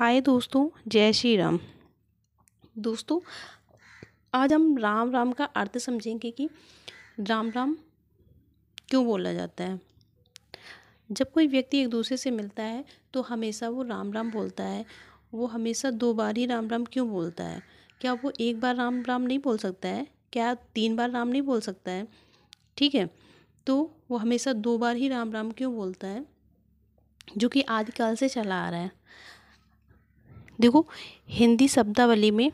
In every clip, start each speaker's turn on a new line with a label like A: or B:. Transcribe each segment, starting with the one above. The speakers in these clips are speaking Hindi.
A: हाय दोस्तों जय श्री राम दोस्तों आज हम राम राम का अर्थ समझेंगे कि राम राम क्यों बोला जाता है जब कोई व्यक्ति एक दूसरे से मिलता है तो हमेशा वो राम राम बोलता है वो हमेशा दो बार ही राम राम क्यों बोलता है क्या वो एक बार राम राम नहीं बोल सकता है क्या तीन बार राम नहीं बोल सकता है ठीक है तो वो हमेशा दो बार ही राम राम क्यों बोलता है जो कि आदिकाल से चला आ रहा है देखो हिंदी शब्दावली में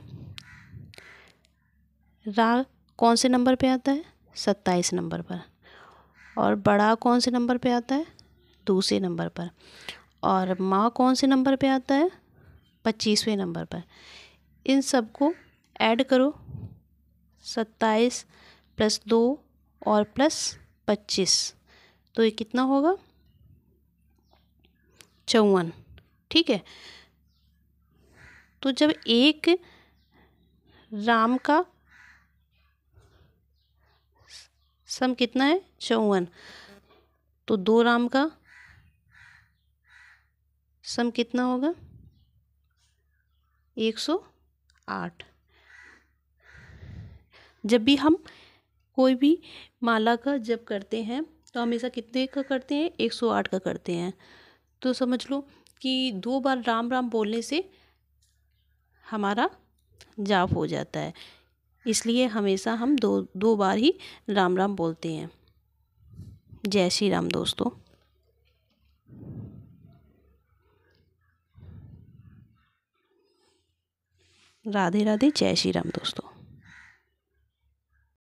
A: रा कौन से नंबर पे आता है सत्ताईस नंबर पर और बड़ा कौन से नंबर पे आता है दूसरे नंबर पर और माँ कौन से नंबर पे आता है पच्चीसवें नंबर पर इन सबको ऐड करो सत्ताईस प्लस दो और प्लस पच्चीस तो ये कितना होगा चौवन ठीक है तो जब एक राम का सम कितना है चौवन तो दो राम का सम कितना होगा एक सौ आठ जब भी हम कोई भी माला का जब करते हैं तो हमेशा कितने का करते हैं एक सौ आठ का करते हैं तो समझ लो कि दो बार राम राम बोलने से हमारा जाप हो जाता है इसलिए हमेशा हम दो दो बार ही राम राम बोलते हैं जय श्री राम दोस्तों राधे राधे जय श्री राम दोस्तों